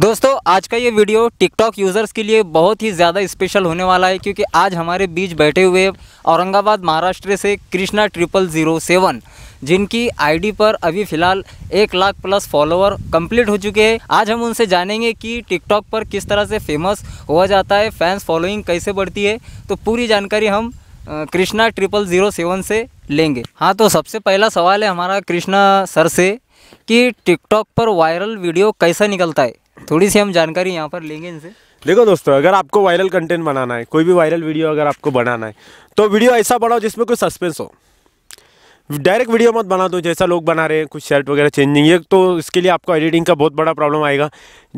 दोस्तों आज का ये वीडियो टिकटॉक यूज़र्स के लिए बहुत ही ज़्यादा स्पेशल होने वाला है क्योंकि आज हमारे बीच बैठे हुए औरंगाबाद महाराष्ट्र से कृष्णा ट्रिपल ज़ीरो सेवन जिनकी आईडी पर अभी फ़िलहाल एक लाख प्लस फॉलोअर कंप्लीट हो चुके हैं आज हम उनसे जानेंगे कि टिकटॉक पर किस तरह से फेमस हुआ जाता है फैंस फॉलोइंग कैसे बढ़ती है तो पूरी जानकारी हम कृष्णा ट्रिपल ज़ीरो सेवन से लेंगे हाँ तो सबसे पहला सवाल है हमारा कृष्णा सर से कि टिकटॉक पर वायरल वीडियो कैसा निकलता है थोड़ी सी हम जानकारी यहाँ पर लेंगे इनसे देखो दोस्तों अगर आपको वायरल कंटेंट बनाना है कोई भी वायरल वीडियो अगर आपको बनाना है तो वीडियो ऐसा बनाओ जिसमें कोई सस्पेंस हो डायरेक्ट वीडियो मत बना दो जैसा लोग बना रहे हैं कुछ शर्ट वगैरह चेंजिंग ये तो इसके लिए आपको एडिटिंग का बहुत बड़ा प्रॉब्लम आएगा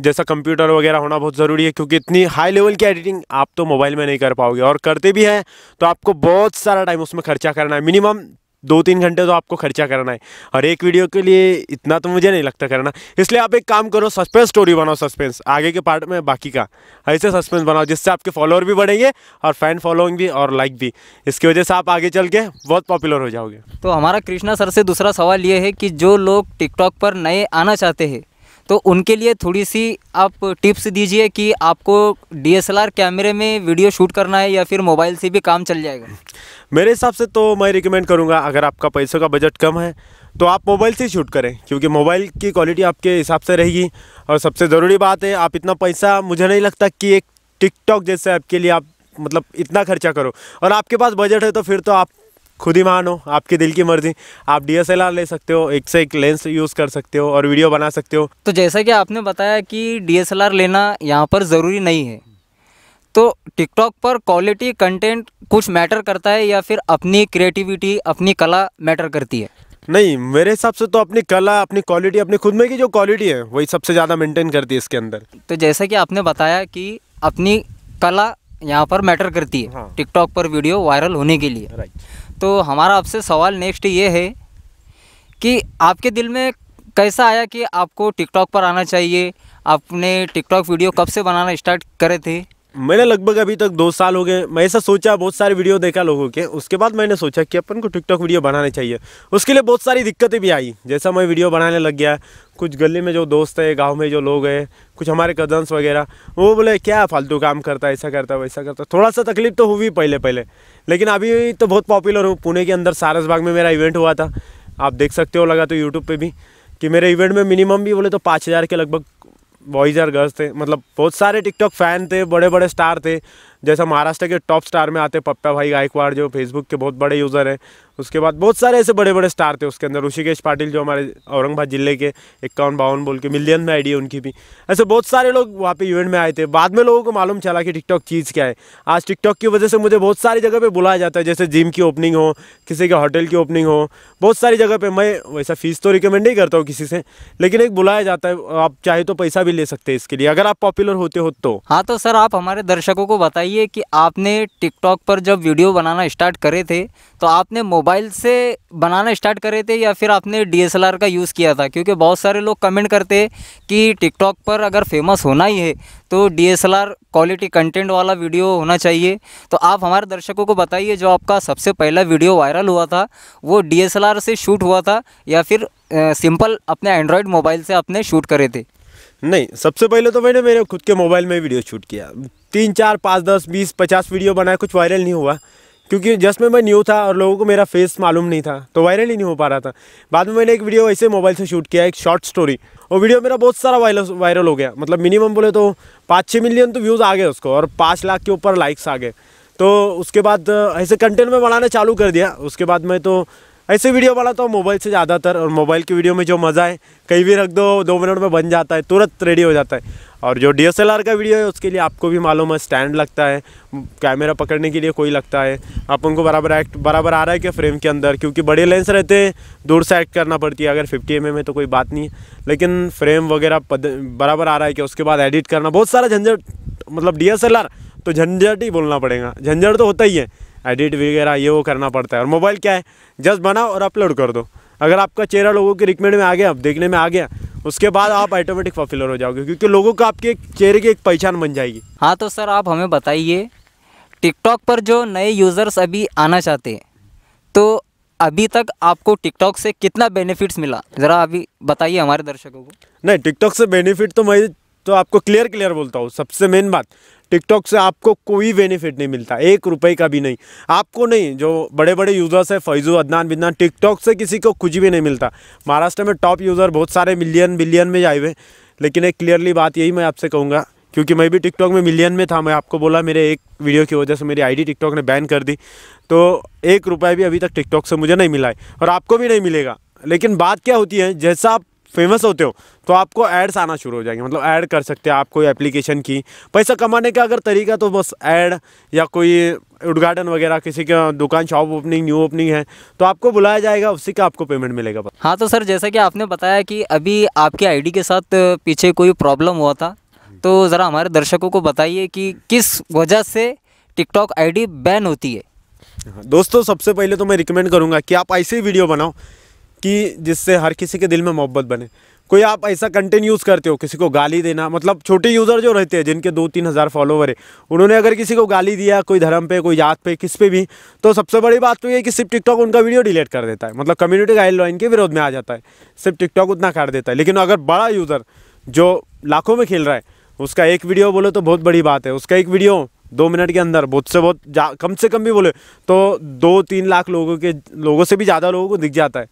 जैसा कंप्यूटर वगैरह होना बहुत ज़रूरी है क्योंकि इतनी हाई लेवल की एडिटिंग आप तो मोबाइल में नहीं कर पाओगे और करते भी हैं तो आपको बहुत सारा टाइम उसमें खर्चा करना है मिनिमम दो तीन घंटे तो आपको खर्चा करना है और एक वीडियो के लिए इतना तो मुझे नहीं लगता करना इसलिए आप एक काम करो सस्पेंस स्टोरी बनाओ सस्पेंस आगे के पार्ट में बाकी का ऐसे सस्पेंस बनाओ जिससे आपके फॉलोअर भी बढ़ेंगे और फैन फॉलोइंग भी और लाइक भी इसकी वजह से आप आगे चल के बहुत पॉपुलर हो जाओगे तो हमारा कृष्णा सर से दूसरा सवाल ये है कि जो लोग टिकटॉक पर नए आना चाहते हैं तो उनके लिए थोड़ी सी आप टिप्स दीजिए कि आपको डीएसएलआर कैमरे में वीडियो शूट करना है या फिर मोबाइल से भी काम चल जाएगा मेरे हिसाब से तो मैं रिकमेंड करूँगा अगर आपका पैसों का बजट कम है तो आप मोबाइल से शूट करें क्योंकि मोबाइल की क्वालिटी आपके हिसाब से रहेगी और सबसे ज़रूरी बात है आप इतना पैसा मुझे नहीं लगता कि एक टिकटॉक जैसे ऐप के लिए आप मतलब इतना खर्चा करो और आपके पास बजट है तो फिर तो आप खुद ही मानो आपके दिल की मर्जी आप डी ले सकते हो एक से एक लेंस यूज़ कर सकते हो और वीडियो बना सकते हो तो जैसा कि आपने बताया कि डी लेना यहाँ पर ज़रूरी नहीं है तो टिकटॉक पर क्वालिटी कंटेंट कुछ मैटर करता है या फिर अपनी क्रिएटिविटी अपनी कला मैटर करती है नहीं मेरे हिसाब से तो अपनी कला अपनी क्वालिटी अपनी खुद में की जो क्वालिटी है वही सबसे ज़्यादा मेंटेन करती है इसके अंदर तो जैसा कि आपने बताया कि अपनी कला यहाँ पर मैटर करती है हाँ। टिकटॉक पर वीडियो वायरल होने के लिए राइट तो हमारा आपसे सवाल नेक्स्ट ये है कि आपके दिल में कैसा आया कि आपको टिकटॉक पर आना चाहिए आपने टिकटॉक वीडियो कब से बनाना स्टार्ट करे थे मैंने लगभग अभी तक दो साल हो गए मैं ऐसा सोचा बहुत सारे वीडियो देखा लोगों के उसके बाद मैंने सोचा कि अपन को टिकटॉक वीडियो बनाने चाहिए उसके लिए बहुत सारी दिक्कतें भी आई जैसा मैं वीडियो बनाने लग गया कुछ गली में जो दोस्त है गांव में जो लोग हैं कुछ हमारे कजन्स वगैरह वो बोले क्या फालतू काम करता ऐसा करता वैसा करता थोड़ा सा तकलीफ तो हुई पहले पहले लेकिन अभी तो बहुत पॉपुलर हूँ पुणे के अंदर सारस बाग में मेरा इवेंट हुआ था आप देख सकते हो लगा तो यूट्यूब पे भी कि मेरे इवेंट में मिनिमम भी बोले तो पाँच हज़ार के लगभग बॉयज़ आर गर्ल्स थे मतलब बहुत सारे टिकटॉक फ़ैन थे बड़े बड़े स्टार थे जैसा महाराष्ट्र के टॉप स्टार में आते पप्पा भाई गायकवाड़ जो फेसबुक के बहुत बड़े यूज़र हैं उसके बाद बहुत सारे ऐसे बड़े बड़े स्टार थे उसके अंदर ऋषिकेश पाटिल जो हमारे औरंगाबाद जिले के इक्यावन बावन बोल के मिलियन में आईडी उनकी भी ऐसे बहुत सारे लोग वहाँ पे इवेंट में आए थे बाद में लोगों को मालूम चला कि टिकटॉक चीज़ क्या है आज टिकटॉक की वजह से मुझे बहुत सारी जगह पर बुलाया जाता है जैसे जिम की ओपनिंग हो किसी के होटल की ओपनिंग हो बहुत सारी जगह पर मैं वैसा फ़ीस तो रिकमेंड नहीं करता हूँ किसी से लेकिन एक बुलाया जाता है आप चाहे तो पैसा भी ले सकते हैं इसके लिए अगर आप पॉपुलर होते हो तो हाँ तो सर आप हमारे दर्शकों को बताइए कि आपने टिकटॉक पर जब वीडियो बनाना स्टार्ट करे थे तो आपने मोबाइल मोबाइल से बनाना स्टार्ट करे थे या फिर आपने डीएसएलआर का यूज़ किया था क्योंकि बहुत सारे लोग कमेंट करते हैं कि टिकटॉक पर अगर फेमस होना ही है तो डीएसएलआर क्वालिटी कंटेंट वाला वीडियो होना चाहिए तो आप हमारे दर्शकों को बताइए जो आपका सबसे पहला वीडियो वायरल हुआ था वो डी से शूट हुआ था या फिर सिंपल अपने एंड्रॉयड मोबाइल से आपने शूट करे थे नहीं सबसे पहले तो मैंने मेरे खुद के मोबाइल में वीडियो शूट किया तीन चार पाँच दस बीस पचास वीडियो बनाए कुछ वायरल नहीं हुआ क्योंकि जस्ट में मैं न्यू था और लोगों को मेरा फेस मालूम नहीं था तो वायरल ही नहीं हो पा रहा था बाद में मैंने एक वीडियो ऐसे मोबाइल से शूट किया एक शॉर्ट स्टोरी और वीडियो मेरा बहुत सारा वायरल वायरल हो गया मतलब मिनिमम बोले तो पाँच छः मिलियन तो व्यूज़ आ गए उसको और पाँच लाख के ऊपर लाइक्स आ गए तो उसके बाद ऐसे कंटेंट में बनाना चालू कर दिया उसके बाद मैं तो ऐसे वीडियो बनाता हूँ मोबाइल से ज़्यादातर और मोबाइल की वीडियो में जो मज़ा है कहीं भी रख दो दो मिनट में बन जाता है तुरंत रेडी हो जाता है और जो डी का वीडियो है उसके लिए आपको भी मालूम है स्टैंड लगता है कैमरा पकड़ने के लिए कोई लगता है आप उनको बराबर एक्ट बराबर आ रहा है क्या फ्रेम के अंदर क्योंकि बड़े लेंस रहते हैं दूर से एक्ट करना पड़ती है अगर फिफ्टी एम में तो कोई बात नहीं लेकिन फ्रेम वगैरह बराबर आ रहा है क्या उसके बाद एडिट करना बहुत सारा झंझट मतलब डी तो झंझट ही बोलना पड़ेगा झंझट तो होता ही है एडिट वगैरह ये वो करना पड़ता है और मोबाइल क्या है जस्ट बनाओ और अपलोड कर दो अगर आपका चेहरा लोगों के रिकमेंड में आ गया अब देखने में आ गया उसके बाद आप ऑटोमेटिक पॉपुलर हो जाओगे क्योंकि लोगों को आपके चेहरे की एक पहचान बन जाएगी हाँ तो सर आप हमें बताइए टिकटॉक पर जो नए यूज़र्स अभी आना चाहते हैं तो अभी तक आपको टिकटॉक से कितना बेनिफिट्स मिला ज़रा अभी बताइए हमारे दर्शकों को नहीं टिकटॉक से बेनिफिट तो मैं तो आपको क्लियर क्लियर बोलता हूँ सबसे मेन बात टिकटॉक से आपको कोई बेनिफिट नहीं मिलता एक रुपए का भी नहीं आपको नहीं जो बड़े बड़े यूज़र्स है फैज़ू अदनान बिदनान टिकटॉक से किसी को कुछ भी नहीं मिलता महाराष्ट्र में टॉप यूज़र बहुत सारे मिलियन बिलियन में आए हुए लेकिन एक क्लियरली बात यही मैं आपसे कहूँगा क्योंकि मैं भी टिकटॉक में मिलियन में था मैं आपको बोला मेरे एक वीडियो की वजह से मेरी आईडी टिकटॉक ने बैन कर दी तो एक रुपया भी अभी तक टिकटॉक से मुझे नहीं मिला है और आपको भी नहीं मिलेगा लेकिन बात क्या होती है जैसा आप फेमस होते हो तो आपको एड्स आना शुरू हो जाएंगे मतलब ऐड कर सकते हैं आप कोई एप्लीकेशन की पैसा कमाने का अगर तरीका तो बस ऐड या कोई उद्घाटन वगैरह किसी का दुकान शॉप ओपनिंग न्यू ओपनिंग है तो आपको बुलाया जाएगा उसी का आपको पेमेंट मिलेगा हाँ तो सर जैसा कि आपने बताया कि अभी आपकी आईडी के साथ पीछे कोई प्रॉब्लम हुआ था तो ज़रा हमारे दर्शकों को बताइए कि किस वजह से टिकटॉक आई बैन होती है हाँ, दोस्तों सबसे पहले तो मैं रिकमेंड करूँगा कि आप ऐसे ही वीडियो बनाओ कि जिससे हर किसी के दिल में मोहब्बत बने कोई आप ऐसा कंटेंट यूज़ करते हो किसी को गाली देना मतलब छोटे यूज़र जो रहते हैं जिनके दो तीन हज़ार फॉलोवर है उन्होंने अगर किसी को गाली दिया कोई धर्म पे कोई जात पे किस पे भी तो सबसे बड़ी बात तो ये कि सिर्फ टिकटॉक उनका वीडियो डिलीट कर देता है मतलब कम्युनिटी गाइडलाइन के विरोध में आ जाता है सिर्फ टिकटॉक उतना काट देता है लेकिन अगर बड़ा यूज़र जो लाखों में खेल रहा है उसका एक वीडियो बोलो तो बहुत बड़ी बात है उसका एक वीडियो दो मिनट के अंदर बहुत से बहुत कम से कम भी बोले तो दो तीन लाख लोगों के लोगों से भी ज़्यादा लोगों को दिख जाता है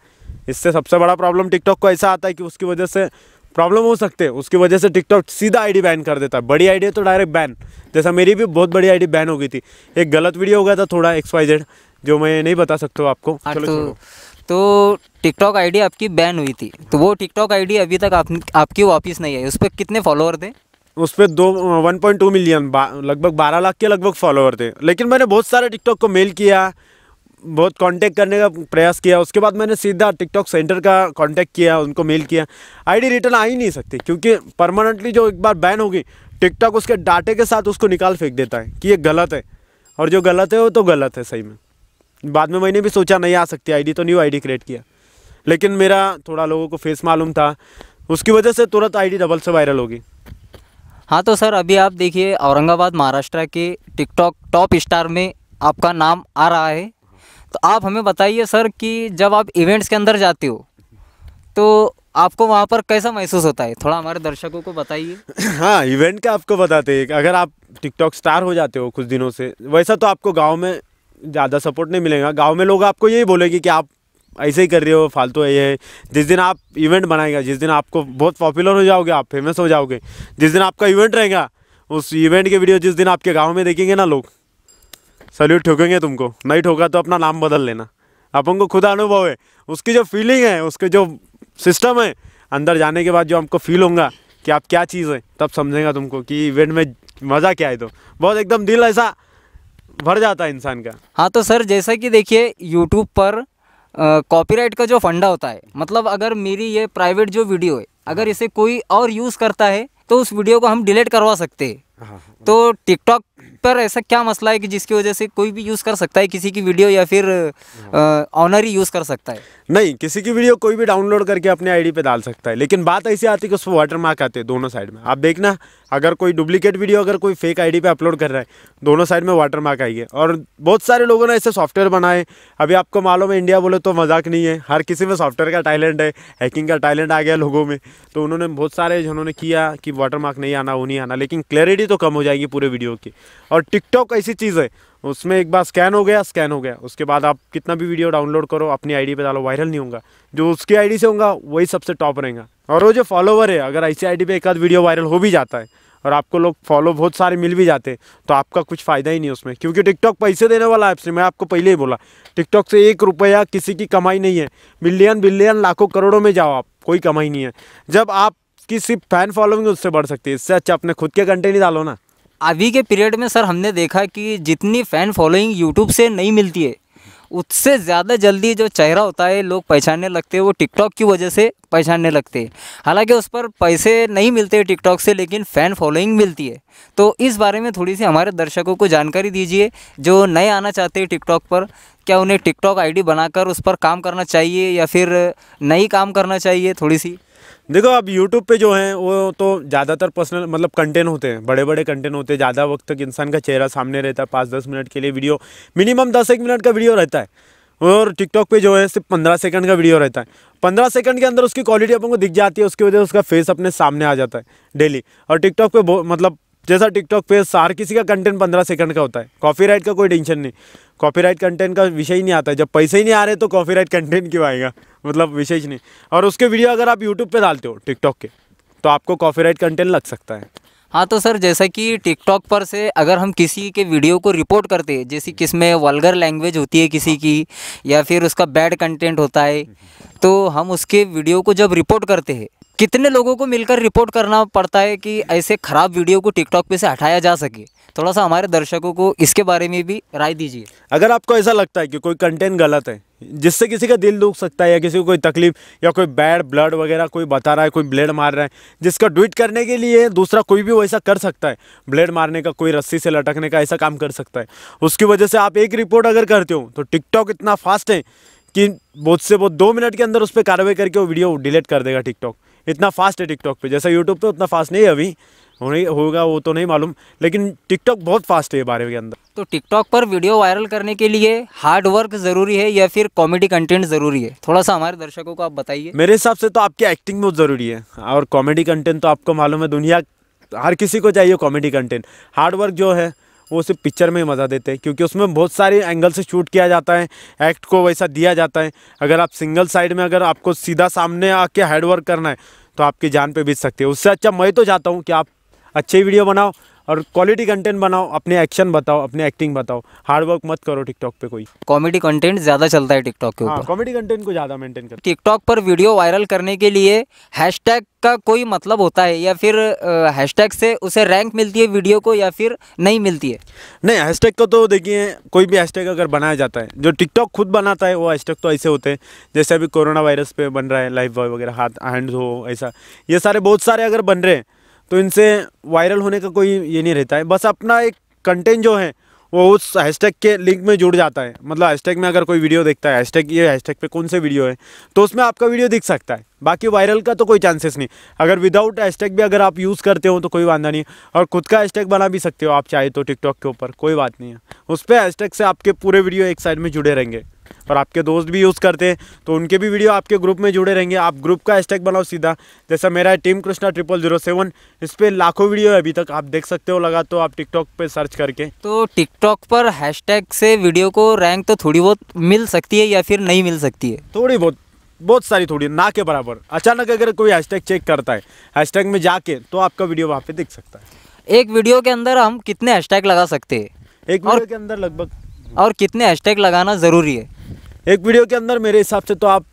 इससे सबसे बड़ा प्रॉब्लम टिकटॉक को ऐसा आता है कि उसकी वजह से प्रॉब्लम हो सकते हैं उसकी वजह से टिकटॉक सीधा आईडी बैन कर देता है बड़ी आईडी तो डायरेक्ट बैन जैसा मेरी भी बहुत बड़ी आईडी बैन हो गई थी एक गलत वीडियो हो गया था थोड़ा एक्स वाई जेड जो मैं नहीं बता सकता हूँ आपको हाँ, चलो तो टिकटॉक आईडी तो आपकी बैन हुई थी तो वो टिकटॉक आईडी अभी तक आप, आपकी वापस नहीं आई उस पर कितने फॉलोअर थे उस पर दो वन पॉइंट टू मिलियन लगभग बारह लाख के लगभग फॉलोअर थे लेकिन मैंने बहुत सारे टिकटॉक को मेल किया बहुत कांटेक्ट करने का प्रयास किया उसके बाद मैंने सीधा टिकटॉक सेंटर का कांटेक्ट किया उनको मेल किया आईडी रिटर्न आ ही नहीं सकती क्योंकि परमानेंटली जो एक बार बैन होगी टिकटॉक उसके डाटे के साथ उसको निकाल फेंक देता है कि ये गलत है और जो गलत है वो तो गलत है सही में बाद में मैंने भी सोचा नहीं आ सकती आई तो न्यू आई क्रिएट किया लेकिन मेरा थोड़ा लोगों को फेस मालूम था उसकी वजह से तुरंत आई डबल से वायरल होगी हाँ तो सर अभी आप देखिए औरंगाबाद महाराष्ट्र के टिकटॉक टॉप स्टार में आपका नाम आ रहा है तो आप हमें बताइए सर कि जब आप इवेंट्स के अंदर जाते हो तो आपको वहाँ पर कैसा महसूस होता है थोड़ा हमारे दर्शकों को बताइए हाँ इवेंट का आपको बताते हैं अगर आप टिकटॉक स्टार हो जाते हो कुछ दिनों से वैसा तो आपको गाँव में ज़्यादा सपोर्ट नहीं मिलेगा गाँव में लोग आपको यही बोलेंगे कि आप ऐसे ही कर रहे हो फालतू है ये जिस दिन आप इवेंट बनाएगा जिस दिन आपको बहुत पॉपुलर हो जाओगे आप फेमस हो जाओगे जिस दिन आपका इवेंट रहेगा उस इवेंट के वीडियो जिस दिन आपके गाँव में देखेंगे ना लोग सल्यूट ठोकेंगे तुमको नहीं ठोका तो अपना नाम बदल लेना अपन को खुद अनुभव है उसकी जो फीलिंग है उसके जो सिस्टम है अंदर जाने के बाद जो हमको फील होगा कि आप क्या चीज़ है तब समझेगा तुमको कि इवेंट में मज़ा क्या है तो बहुत एकदम दिल ऐसा भर जाता है इंसान का हाँ तो सर जैसा कि देखिए यूट्यूब पर कॉपीराइट का जो फंडा होता है मतलब अगर मेरी ये प्राइवेट जो वीडियो है अगर हाँ। इसे कोई और यूज़ करता है तो उस वीडियो को हम डिलीट करवा सकते हैं हाँ। तो टिकटॉक पर ऐसा क्या मसला है कि जिसकी वजह से कोई भी यूज़ कर सकता है किसी की वीडियो या फिर ऑनर ही यूज़ कर सकता है नहीं किसी की वीडियो कोई भी डाउनलोड करके अपने आईडी पे डाल सकता है लेकिन बात ऐसी आती है कि उस पर वाटर मार्क आते हैं दोनों साइड में आप देखना अगर कोई डुप्लीकेट वीडियो अगर कोई फेक आई डी अपलोड कर रहा है दोनों साइड में वाटर मार्क आई है और बहुत सारे लोगों ने ऐसे सॉफ्टवेयर बनाए अभी आपको मालूम है इंडिया बोले तो मजाक नहीं है हर किसी में सॉफ्टवेयर का टैलेंट है हैकिंग का टैलेंट आ गया लोगों में तो उन्होंने बहुत सारे जिन्होंने किया कि वाटर मार्क नहीं आना वो नहीं आना लेकिन क्लैरिटी तो कम हो जाएगी पूरे वीडियो की और टिकटॉक ऐसी चीज़ है उसमें एक बार स्कैन हो गया स्कैन हो गया उसके बाद आप कितना भी वीडियो डाउनलोड करो अपनी आईडी पे डालो वायरल नहीं होगा जो उसकी आईडी से होगा वही सबसे टॉप रहेगा और वो जो फॉलोवर है अगर ऐसी आईडी पे एक आध वीडियो वायरल हो भी जाता है और आपको लोग फॉलो बहुत सारे मिल भी जाते तो आपका कुछ फ़ायदा ही नहीं उसमें क्योंकि टिकटॉक पैसे देने वाला ऐप से मैं आपको पहले ही बोला टिकटॉक से एक रुपया किसी की कमाई नहीं है बिलियन बिलियन लाखों करोड़ों में जाओ आप कोई कमाई नहीं है जब आप किसी फैन फॉलोइंग उससे बढ़ सकती है इससे अच्छा अपने खुद के कंटेंट ही डालो ना अभी के पीरियड में सर हमने देखा कि जितनी फ़ैन फॉलोइंग यूट्यूब से नहीं मिलती है उससे ज़्यादा जल्दी जो चेहरा होता है लोग पहचानने लगते हैं वो टिकटॉक की वजह से पहचानने लगते हैं हालांकि उस पर पैसे नहीं मिलते टिकटॉक से लेकिन फ़ैन फॉलोइंग मिलती है तो इस बारे में थोड़ी सी हमारे दर्शकों को जानकारी दीजिए जो नए आना चाहते हैं टिकटॉक पर क्या उन्हें टिकटॉक आईडी बनाकर उस पर काम करना चाहिए या फिर नहीं काम करना चाहिए थोड़ी सी देखो अब यूट्यूब पे जो है वो तो ज़्यादातर पर्सनल मतलब कंटेंट होते हैं बड़े बड़े कंटेंट होते हैं ज़्यादा वक्त तक इंसान का चेहरा सामने रहता है पाँच दस मिनट के लिए वीडियो मिनिमम दस एक मिनट का वीडियो रहता है और टिकटॉक पे जो है सिर्फ पंद्रह सेकंड का वीडियो रहता है पंद्रह सेकंड के अंदर उसकी क्वालिटी अपन को दिख जाती है उसकी वजह से उसका फेस अपने सामने आ जाता है डेली और टिकटॉक पे मतलब जैसा टिकटॉक पे सार किसी का कंटेंट पंद्रह सेकंड का होता है कॉपीराइट का कोई टेंशन नहीं कॉपीराइट कंटेंट का विषय ही नहीं आता है जब पैसे ही नहीं आ रहे तो कॉपीराइट कंटेंट क्यों आएगा मतलब विषय ही नहीं और उसके वीडियो अगर आप यूट्यूब पर डालते हो टिकटॉक के तो आपको कॉपीराइट कंटेंट लग सकता है हाँ तो सर जैसा कि टिकटॉक पर से अगर हम किसी के वीडियो को रिपोर्ट करते हैं जैसे कि इसमें वल्गर लैंग्वेज होती है किसी की या फिर उसका बैड कंटेंट होता है तो हम उसके वीडियो को जब रिपोर्ट करते हैं कितने लोगों को मिलकर रिपोर्ट करना पड़ता है कि ऐसे ख़राब वीडियो को टिकटॉक पे से हटाया जा सके थोड़ा सा हमारे दर्शकों को इसके बारे में भी राय दीजिए अगर आपको ऐसा लगता है कि कोई कंटेंट गलत है जिससे किसी का दिल दुख सकता है या किसी को कोई तकलीफ या कोई बैड ब्लड वगैरह कोई बता रहा है कोई ब्लेड मार रहा है जिसका ट्वीट करने के लिए दूसरा कोई भी वैसा कर सकता है ब्लेड मारने का कोई रस्सी से लटकने का ऐसा काम कर सकता है उसकी वजह से आप एक रिपोर्ट अगर करते हो तो टिकटॉक इतना फास्ट है कि बहुत से बहुत दो मिनट के अंदर उस पर कार्रवाई करके वो वीडियो डिलीट कर देगा टिकटॉक इतना फास्ट है टिकटॉक पे जैसा यूट्यूब पे तो उतना फास्ट नहीं है अभी होने होगा वो तो नहीं मालूम लेकिन टिकटॉक बहुत फास्ट है बारे के अंदर तो टिकटॉक पर वीडियो वायरल करने के लिए हार्ड वर्क ज़रूरी है या फिर कॉमेडी कंटेंट ज़रूरी है थोड़ा सा हमारे दर्शकों को आप बताइए मेरे हिसाब से तो आपकी एक्टिंग बहुत ज़रूरी है और कॉमेडी कंटेंट तो आपको मालूम है दुनिया हर किसी को चाहिए कॉमेडी कंटेंट हार्ड वर्क जो है वो सिर्फ पिक्चर में ही मज़ा देते हैं क्योंकि उसमें बहुत सारे एंगल से शूट किया जाता है एक्ट को वैसा दिया जाता है अगर आप सिंगल साइड में अगर आपको सीधा सामने आके हेडवर्क करना है तो आपकी जान पर बीत सकती है उससे अच्छा मैं तो चाहता हूँ कि आप अच्छी वीडियो बनाओ और क्वालिटी कंटेंट बनाओ अपने एक्शन बताओ अपने एक्टिंग बताओ हार्डवर्क मत करो टिकटॉक पे कोई कॉमेडी कंटेंट ज़्यादा चलता है टिकटॉक के हाँ, ऊपर कॉमेडी कंटेंट को ज़्यादा मेंटेन करो टिकटॉक पर वीडियो वायरल करने के लिए हैशटैग का कोई मतलब होता है या फिर हैशटैग से उसे रैंक मिलती है वीडियो को या फिर नहीं मिलती है नहीं हैशटैग का तो देखिए कोई भी हैशटैग अगर बनाया जाता है जो टिकटॉक खुद बनाता है वो हैशटैग तो ऐसे होते हैं जैसे अभी कोरोना वायरस पे बन रहा है लाइफ बॉय वगैरह हाथ हैंड हो ऐसा ये सारे बहुत सारे अगर बन रहे हैं तो इनसे वायरल होने का कोई ये नहीं रहता है बस अपना एक कंटेंट जो है वो उस हैशटैग के लिंक में जुड़ जाता है मतलब हैशटैग में अगर कोई वीडियो देखता है हैशटैग ये हैशटैग पे कौन से वीडियो है तो उसमें आपका वीडियो दिख सकता है बाकी वायरल का तो कोई चांसेस नहीं अगर विदाउट हैशटैग भी अगर आप यूज़ करते हो तो कोई वादा नहीं और खुद का हैशटैग बना भी सकते हो आप चाहे तो टिकटॉक के ऊपर कोई बात नहीं है उस पर हैशटैग से आपके पूरे वीडियो एक साइड में जुड़े रहेंगे और आपके दोस्त भी यूज़ करते हैं तो उनके भी वीडियो आपके ग्रुप में जुड़े रहेंगे आप ग्रुप का हैशटैग बनाओ सीधा जैसा मेरा है team Krishna triple zero seven इस पर लाखों वीडियो है अभी तक आप देख सकते हो लगा तो आप टिकटॉक पे सर्च करके तो टिकटॉक पर हैशटैग से वीडियो को रैंक तो थोड़ी बहुत मिल सकती है या फिर नहीं मिल सकती है थोड़ी बहुत बहुत सारी थोड़ी ना के बराबर अचानक अगर कोई हैशटैग चेक करता है हैशटैग में जाके तो आपका वीडियो वहाँ पे दिख सकता है एक वीडियो के अंदर हम कितने हैशटैग लगा सकते हैं एक वीडियो के अंदर लगभग और कितने हैशटैग लगाना ज़रूरी है एक वीडियो के अंदर मेरे हिसाब से तो आप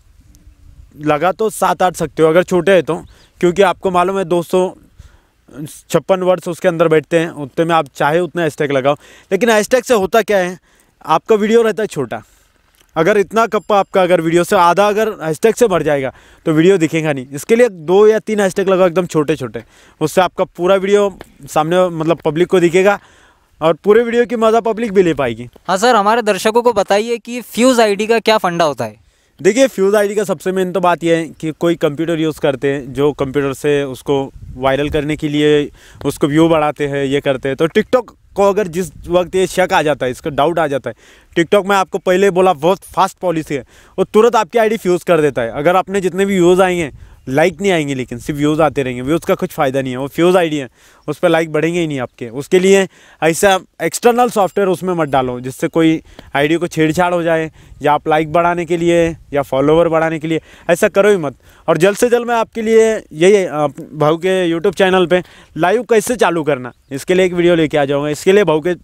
लगा तो सात आठ सकते हो अगर छोटे हैं तो क्योंकि आपको मालूम है दो सौ छप्पन वर्ड्स उसके अंदर बैठते हैं उतने में आप चाहे उतना हैशटैग लगाओ लेकिन हैशटैग से होता क्या है आपका वीडियो रहता है छोटा अगर इतना कप्पा आपका अगर वीडियो से आधा अगर हैशटैग से भर जाएगा तो वीडियो दिखेगा नहीं इसके लिए दो या तीन हैशटैग लगाओ एकदम छोटे छोटे उससे आपका पूरा वीडियो सामने मतलब पब्लिक को दिखेगा और पूरे वीडियो की मज़ा पब्लिक भी ले पाएगी हाँ सर हमारे दर्शकों को बताइए कि फ्यूज़ आईडी का क्या फंडा होता है देखिए फ्यूज़ आईडी का सबसे मेन तो बात यह है कि कोई कंप्यूटर यूज़ करते हैं जो कंप्यूटर से उसको वायरल करने के लिए उसको व्यू बढ़ाते हैं ये करते हैं तो टिकटॉक को अगर जिस वक्त ये शक आ जाता है इसका डाउट आ जाता है टिकटॉक में आपको पहले बोला बहुत फास्ट पॉलिसी है वो तुरंत आपकी आईडी फ्यूज़ कर देता है अगर आपने जितने भी व्यूज़ आई हैं लाइक नहीं आएंगे लेकिन सिर्फ व्यूज़ आते रहेंगे व्यूज़ का कुछ फ़ायदा नहीं है वो फ्यूज़ आईडी है उस पर लाइक बढ़ेंगे ही नहीं आपके उसके लिए ऐसा एक्सटर्नल सॉफ्टवेयर उसमें मत डालो जिससे कोई आईडी को छेड़छाड़ हो जाए या आप लाइक बढ़ाने के लिए या फॉलोवर बढ़ाने के लिए ऐसा करो ही मत और जल्द से जल्द मैं आपके लिए यही भाऊ के यूट्यूब चैनल पर लाइव कैसे चालू करना इसके लिए एक वीडियो लेके आ जाऊँगा इसके लिए भाऊ के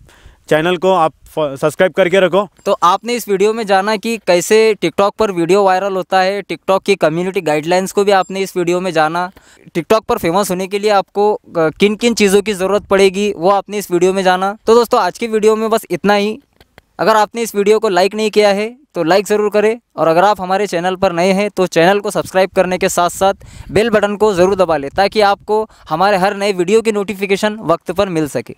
चैनल को आप सब्सक्राइब करके रखो तो आपने इस वीडियो में जाना कि कैसे टिकटॉक पर वीडियो वायरल होता है टिकटॉक की कम्युनिटी गाइडलाइंस को भी आपने इस वीडियो में जाना टिकटॉक पर फेमस होने के लिए आपको किन किन चीज़ों की ज़रूरत पड़ेगी वो आपने इस वीडियो में जाना तो दोस्तों आज की वीडियो में बस इतना ही अगर आपने इस वीडियो को लाइक नहीं किया है तो लाइक ज़रूर करें और अगर आप हमारे चैनल पर नए हैं तो चैनल को सब्सक्राइब करने के साथ साथ बेल बटन को ज़रूर दबा लें ताकि आपको हमारे हर नए वीडियो की नोटिफिकेशन वक्त पर मिल सके